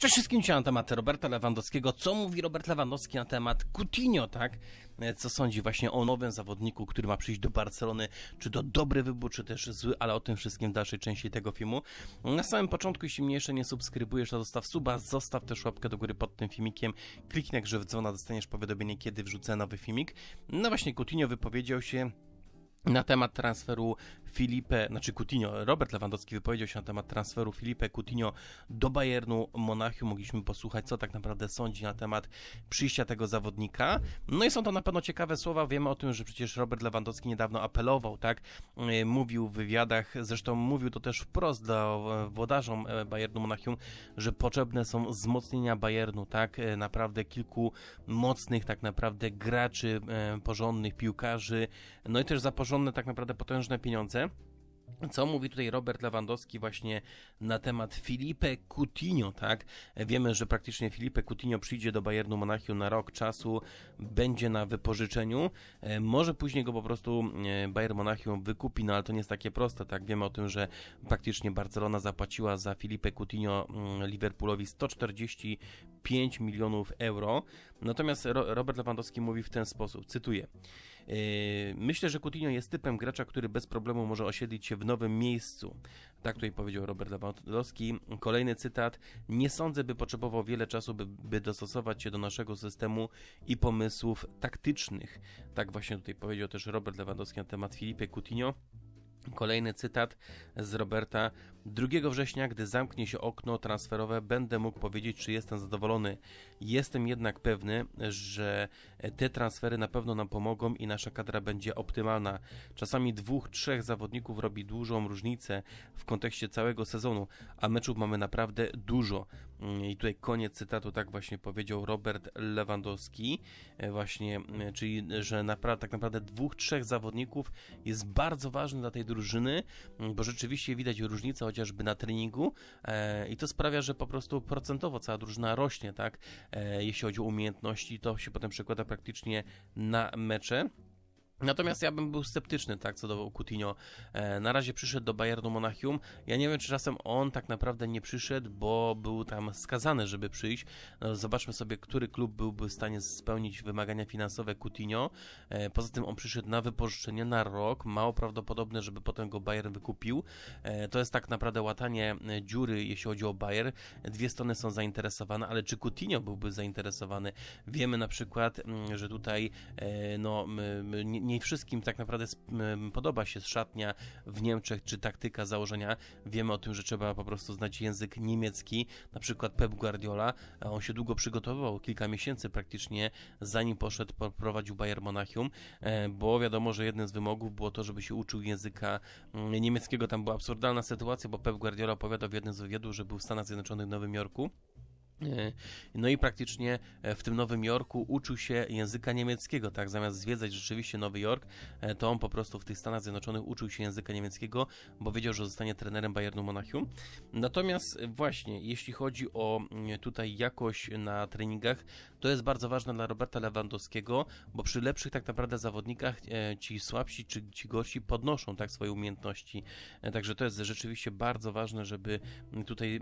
Cześć wszystkim dzisiaj na temat Roberta Lewandowskiego. Co mówi Robert Lewandowski na temat Coutinho, tak? E, co sądzi właśnie o nowym zawodniku, który ma przyjść do Barcelony? Czy to dobry wybór, czy też zły, ale o tym wszystkim w dalszej części tego filmu. Na samym początku, jeśli mnie jeszcze nie subskrybujesz, to zostaw suba, zostaw też łapkę do góry pod tym filmikiem, kliknij grze w dzwona, dostaniesz powiadomienie, kiedy wrzucę nowy filmik. No właśnie, Coutinho wypowiedział się na temat transferu Filipe, znaczy Coutinho, Robert Lewandowski wypowiedział się na temat transferu Filipe Coutinho do Bayernu Monachium. Mogliśmy posłuchać, co tak naprawdę sądzi na temat przyjścia tego zawodnika. No i są to na pewno ciekawe słowa. Wiemy o tym, że przecież Robert Lewandowski niedawno apelował, tak? E, mówił w wywiadach, zresztą mówił to też wprost dla wodarzom e, Bayernu Monachium, że potrzebne są wzmocnienia Bayernu, tak? E, naprawdę kilku mocnych, tak naprawdę graczy, porządnych piłkarzy, no i też zaporządnych tak naprawdę potężne pieniądze. Co mówi tutaj Robert Lewandowski właśnie na temat Filipe Coutinho, tak? Wiemy, że praktycznie Filipe Coutinho przyjdzie do Bayernu Monachium na rok czasu, będzie na wypożyczeniu. E, może później go po prostu e, Bayern Monachium wykupi, no ale to nie jest takie proste, tak? Wiemy o tym, że praktycznie Barcelona zapłaciła za Filipe Coutinho mm, Liverpoolowi 145 milionów euro. Natomiast Robert Lewandowski mówi w ten sposób, cytuję: Yy, myślę, że Coutinho jest typem gracza, który bez problemu może osiedlić się w nowym miejscu. Tak tutaj powiedział Robert Lewandowski. Kolejny cytat. Nie sądzę, by potrzebował wiele czasu, by, by dostosować się do naszego systemu i pomysłów taktycznych. Tak właśnie tutaj powiedział też Robert Lewandowski na temat Filipy Coutinho. Kolejny cytat z Roberta. 2 września, gdy zamknie się okno transferowe, będę mógł powiedzieć, czy jestem zadowolony. Jestem jednak pewny, że te transfery na pewno nam pomogą i nasza kadra będzie optymalna. Czasami dwóch, trzech zawodników robi dużą różnicę w kontekście całego sezonu, a meczów mamy naprawdę dużo. Mm, I tutaj koniec cytatu, tak właśnie powiedział Robert Lewandowski, e, właśnie, e, czyli, że naprawdę, tak naprawdę dwóch, trzech zawodników jest bardzo ważny dla tej drużyny, mm, bo rzeczywiście widać różnicę, chociaż chociażby na treningu e, i to sprawia, że po prostu procentowo cała drużyna rośnie, tak? E, jeśli chodzi o umiejętności, to się potem przekłada praktycznie na mecze. Natomiast ja bym był sceptyczny, tak, co do Coutinho. E, na razie przyszedł do Bayernu Monachium. Ja nie wiem, czy czasem on tak naprawdę nie przyszedł, bo był tam skazany, żeby przyjść. No, zobaczmy sobie, który klub byłby w stanie spełnić wymagania finansowe Coutinho. E, poza tym on przyszedł na wypożyczenie na rok. Mało prawdopodobne, żeby potem go Bayern wykupił. E, to jest tak naprawdę łatanie dziury, jeśli chodzi o Bayern. Dwie strony są zainteresowane, ale czy Coutinho byłby zainteresowany? Wiemy na przykład, mm, że tutaj no, nie nie wszystkim tak naprawdę podoba się szatnia w Niemczech, czy taktyka założenia. Wiemy o tym, że trzeba po prostu znać język niemiecki. Na przykład Pep Guardiola, on się długo przygotowywał, kilka miesięcy praktycznie, zanim poszedł, prowadził Bayern Monachium, e, bo wiadomo, że jednym z wymogów było to, żeby się uczył języka mm, niemieckiego. Tam była absurdalna sytuacja, bo Pep Guardiola opowiadał w jednym z wywiadów, że był w Stanach Zjednoczonych w Nowym Jorku E, no i praktycznie e, w tym Nowym Jorku uczył się języka niemieckiego, tak? Zamiast zwiedzać rzeczywiście Nowy Jork, e, to on po prostu w tych Stanach Zjednoczonych uczył się języka niemieckiego, bo wiedział, że zostanie trenerem Bayernu Monachium. Natomiast właśnie, jeśli chodzi o mm, tutaj jakość na treningach, to jest bardzo ważne dla Roberta Lewandowskiego, bo przy lepszych tak naprawdę zawodnikach e, ci słabsi czy ci gorsi podnoszą tak swoje umiejętności. E, także to jest rzeczywiście bardzo ważne, żeby tutaj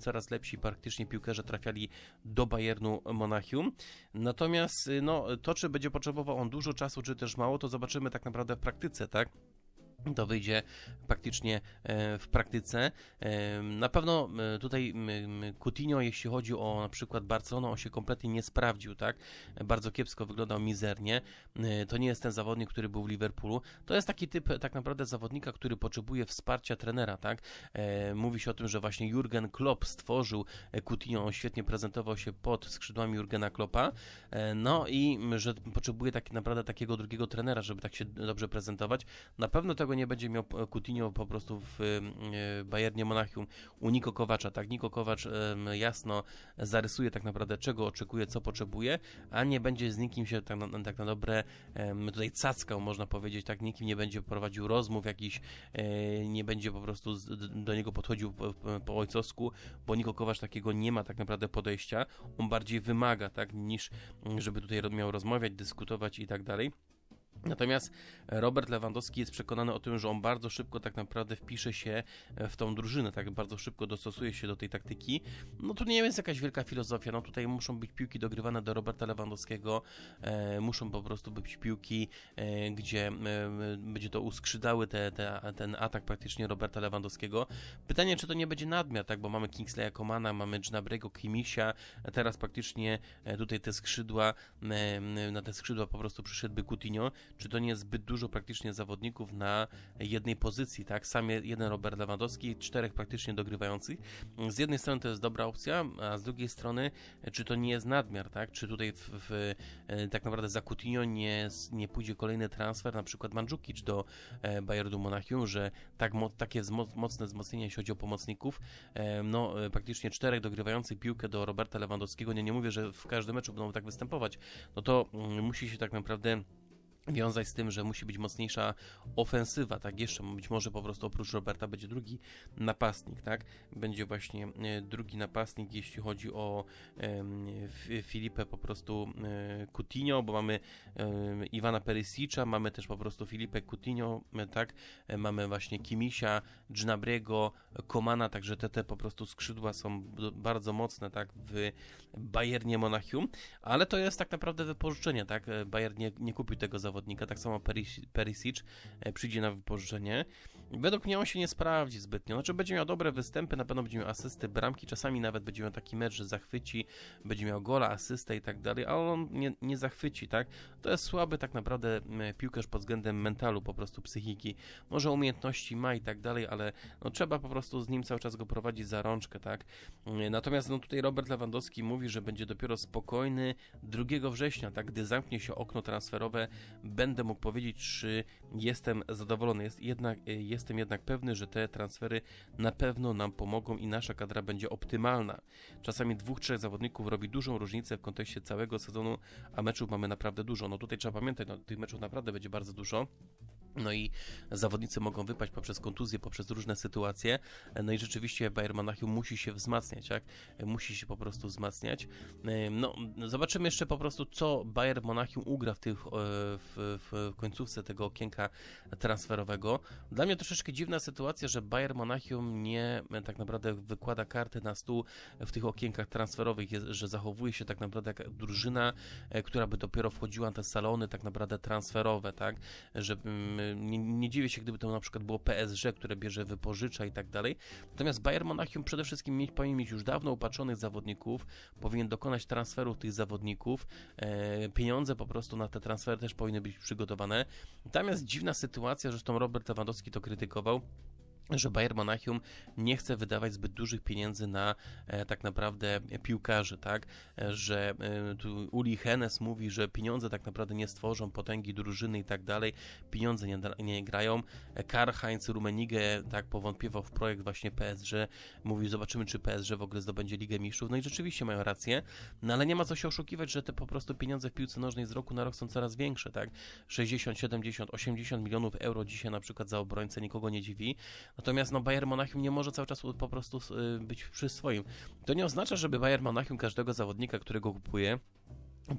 coraz lepsi praktycznie piłkarze trafiali do Bayernu Monachium. Natomiast e, no, to, czy będzie potrzebował on dużo czasu, czy też mało, to zobaczymy tak naprawdę w praktyce, tak? to wyjdzie praktycznie e, w praktyce. E, na pewno tutaj Coutinho, jeśli chodzi o na przykład Barcelonę, on się kompletnie nie sprawdził, tak? Bardzo kiepsko wyglądał, mizernie. E, to nie jest ten zawodnik, który był w Liverpoolu. To jest taki typ tak naprawdę zawodnika, który potrzebuje wsparcia trenera, tak? Mówi się o tym, że właśnie Jurgen Klopp stworzył Coutinho, on świetnie prezentował się pod skrzydłami Jurgena Kloppa, no i że potrzebuje tak naprawdę takiego drugiego trenera, żeby tak się dobrze prezentować. Na pewno tego nie będzie miał e, Coutinho po prostu w e, Bayernie Monachium u Niko Kowacza, tak? Niko Kowacz jasno zarysuje tak naprawdę czego oczekuje, co potrzebuje, a nie będzie z nikim się tak na, tak na dobre tutaj cackał, można powiedzieć, tak? Nikim nie będzie prowadził rozmów jakichś, e, nie będzie po prostu do niego podchodził po, po ojcowsku, bo Niko Kowacz takiego nie ma tak naprawdę podejścia, on bardziej wymaga, tak? Niż żeby tutaj miał rozmawiać, dyskutować i tak dalej. Natomiast Robert Lewandowski jest przekonany o tym, że on bardzo szybko tak naprawdę wpisze się e, w tą drużynę, tak bardzo szybko dostosuje się do tej taktyki. No to nie jest jakaś wielka filozofia, no tutaj muszą być piłki dogrywane do Roberta Lewandowskiego, e, muszą po prostu być piłki, e, gdzie e, będzie to uskrzydały te, te, ten atak praktycznie Roberta Lewandowskiego. Pytanie, czy to nie będzie nadmiar, tak, bo mamy Kingsley'a Komana, mamy Dżnabrego, Kimisia, teraz praktycznie e, tutaj te skrzydła, e, na te skrzydła po prostu przyszedłby Coutinho, czy to nie jest zbyt dużo praktycznie zawodników na jednej pozycji, tak? Sam jeden Robert Lewandowski, czterech praktycznie dogrywających. Z jednej strony to jest dobra opcja, a z drugiej strony, czy to nie jest nadmiar, tak? Czy tutaj w, w e, tak naprawdę za Coutinho nie, nie pójdzie kolejny transfer, na przykład Mandzukic do e, Bayernu Monachium, że tak, takie mocne wzmocnienie, jeśli chodzi o pomocników, e, no praktycznie czterech dogrywających piłkę do Roberta Lewandowskiego, nie, nie mówię, że w każdym meczu będą tak występować, no to mm, musi się tak naprawdę wiązać z tym, że musi być mocniejsza ofensywa, tak? Jeszcze być może po prostu oprócz Roberta będzie drugi napastnik, tak? Będzie właśnie e, drugi napastnik, jeśli chodzi o Filipę po prostu e, Coutinho, bo mamy Iwana Perisicza, mamy też po prostu Filipę Coutinho, e, tak? Mamy właśnie Kimisia, Dżnabrego, Komana, także te, te po prostu skrzydła są bardzo mocne, tak? W Bayernie Monachium, ale to jest tak naprawdę wypożyczenie, tak? Bayern nie, nie kupił tego za zawodnika, tak samo Perisic e, przyjdzie na wypożyczenie. Według mnie on się nie sprawdzi zbytnio. Znaczy będzie miał dobre występy, na pewno będzie miał asysty, bramki, czasami nawet będzie miał taki mecz, że zachwyci, będzie miał gola, asystę i tak dalej, ale on nie, nie zachwyci, tak? To jest słaby tak naprawdę piłkarz pod względem mentalu, po prostu psychiki. Może umiejętności ma i tak dalej, ale no, trzeba po prostu z nim cały czas go prowadzić za rączkę, tak? Natomiast no, tutaj Robert Lewandowski mówi, że będzie dopiero spokojny 2 września, tak? Gdy zamknie się okno transferowe, będę mógł powiedzieć, czy jestem zadowolony. Jest jednak e, jest jestem jednak pewny, że te transfery na pewno nam pomogą i nasza kadra będzie optymalna. Czasami dwóch, trzech zawodników robi dużą różnicę w kontekście całego sezonu, a meczów mamy naprawdę dużo. No tutaj trzeba pamiętać, no, tych meczów naprawdę będzie bardzo dużo. No i zawodnicy mogą wypaść poprzez kontuzję, poprzez różne sytuacje. No i rzeczywiście Bayern Monachium musi się wzmacniać, tak? Musi się po prostu wzmacniać. No, zobaczymy jeszcze po prostu, co Bayern Monachium ugra w, tych, e, w, w końcówce tego okienka transferowego. Dla mnie troszeczkę dziwna sytuacja, że Bayern Monachium nie e, tak naprawdę wykłada karty na stół w tych okienkach transferowych, że zachowuje się tak naprawdę jak drużyna, e, która by dopiero wchodziła na te salony tak naprawdę transferowe, tak? Że mm, E, nie, nie dziwię się, gdyby to na przykład było PSG, które bierze, wypożycza i tak dalej. Natomiast Bayern Monachium przede wszystkim mieć, powinien mieć już dawno upatrzonych zawodników, powinien dokonać transferu tych zawodników. E, pieniądze po prostu na te transfery też powinny być przygotowane. Natomiast dziwna sytuacja, zresztą Robert Lewandowski to krytykował że Bayern Monachium nie chce wydawać zbyt dużych pieniędzy na e, tak naprawdę piłkarzy, tak? E, że e, tu Uli Hennes mówi, że pieniądze tak naprawdę nie stworzą potęgi drużyny i tak dalej, pieniądze nie, nie grają. E, Karl-Heinz Rummenigge tak powątpiewał w projekt właśnie PSG, mówi, zobaczymy czy PSG w ogóle zdobędzie Ligę Mistrzów, no i rzeczywiście mają rację, no ale nie ma co się oszukiwać, że te po prostu pieniądze w piłce nożnej z roku na rok są coraz większe, tak? 60, 70, 80 milionów euro dzisiaj na przykład za obrońcę nikogo nie dziwi, Natomiast no, Bayern Monachium nie może cały czas po prostu y, być przy swoim. To nie oznacza, żeby Bayern Monachium każdego zawodnika, którego kupuje,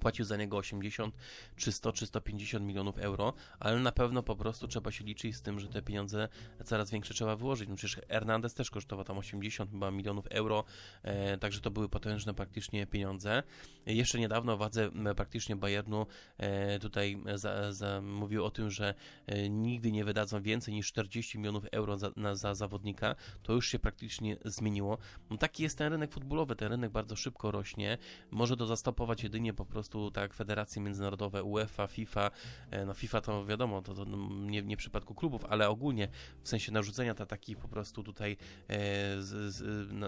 płacił za niego 80 czy 100 czy 150 milionów euro, ale na pewno po prostu trzeba się liczyć z tym, że te pieniądze coraz większe trzeba wyłożyć. No przecież Hernandez też kosztował tam 80 chyba milionów euro, e, także to były potężne praktycznie pieniądze. Jeszcze niedawno władze e, praktycznie Bayernu e, tutaj za, za, mówił o tym, że e, nigdy nie wydadzą więcej niż 40 milionów euro za, na, za zawodnika. To już się praktycznie zmieniło. No taki jest ten rynek futbolowy, ten rynek bardzo szybko rośnie. Może to zastopować jedynie po prostu prostu tak federacje międzynarodowe UEFA, FIFA, e, no FIFA to wiadomo, to, to nie, nie w przypadku klubów, ale ogólnie w sensie narzucenia ta, takich po prostu tutaj e, z, z,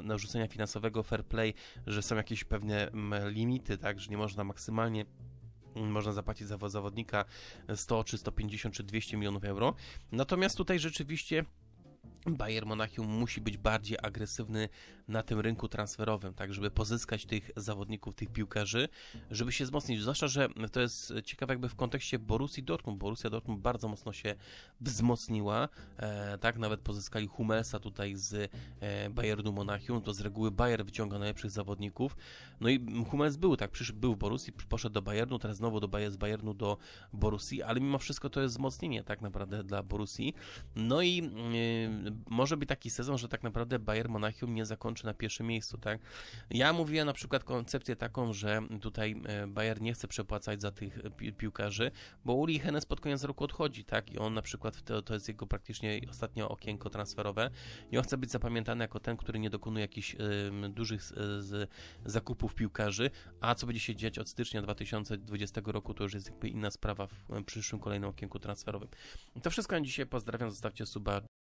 narzucenia finansowego fair play, że są jakieś pewne mm, limity, tak, że nie można maksymalnie mm, można zapłacić za zawodnika 100 czy 150 czy 200 milionów euro. Natomiast tutaj rzeczywiście Bayern Monachium musi być bardziej agresywny na tym rynku transferowym, tak żeby pozyskać tych zawodników, tych piłkarzy, żeby się wzmocnić. Zwłaszcza, że to jest ciekawe jakby w kontekście Borussii Dortmund. Borussia Dortmund bardzo mocno się wzmocniła, e, tak, nawet pozyskali Hummelsa tutaj z e, Bayernu Monachium, to z reguły Bayern wyciąga najlepszych zawodników. No i Hummels był, tak, przyszedł, był w Borussii, poszedł do Bayernu, teraz znowu do, Bayer, z Bayernu do Borussii, ale mimo wszystko to jest wzmocnienie tak naprawdę dla Borussii. No i e, może być taki sezon, że tak naprawdę Bayern Monachium nie zakończy na pierwszym miejscu, tak? Ja mówiłem na przykład koncepcję taką, że tutaj e, Bayern nie chce przepłacać za tych e, pi piłkarzy, bo Uli Hennes pod koniec roku odchodzi, tak? I on na przykład, to, to jest jego praktycznie ostatnie okienko transferowe i on chce być zapamiętany jako ten, który nie dokonuje jakichś y, dużych zakupów piłkarzy, a co będzie się dziać od stycznia 2020 roku, to już jest jakby inna sprawa w przyszłym kolejnym okienku transferowym. To wszystko na dzisiaj. Pozdrawiam, zostawcie suba.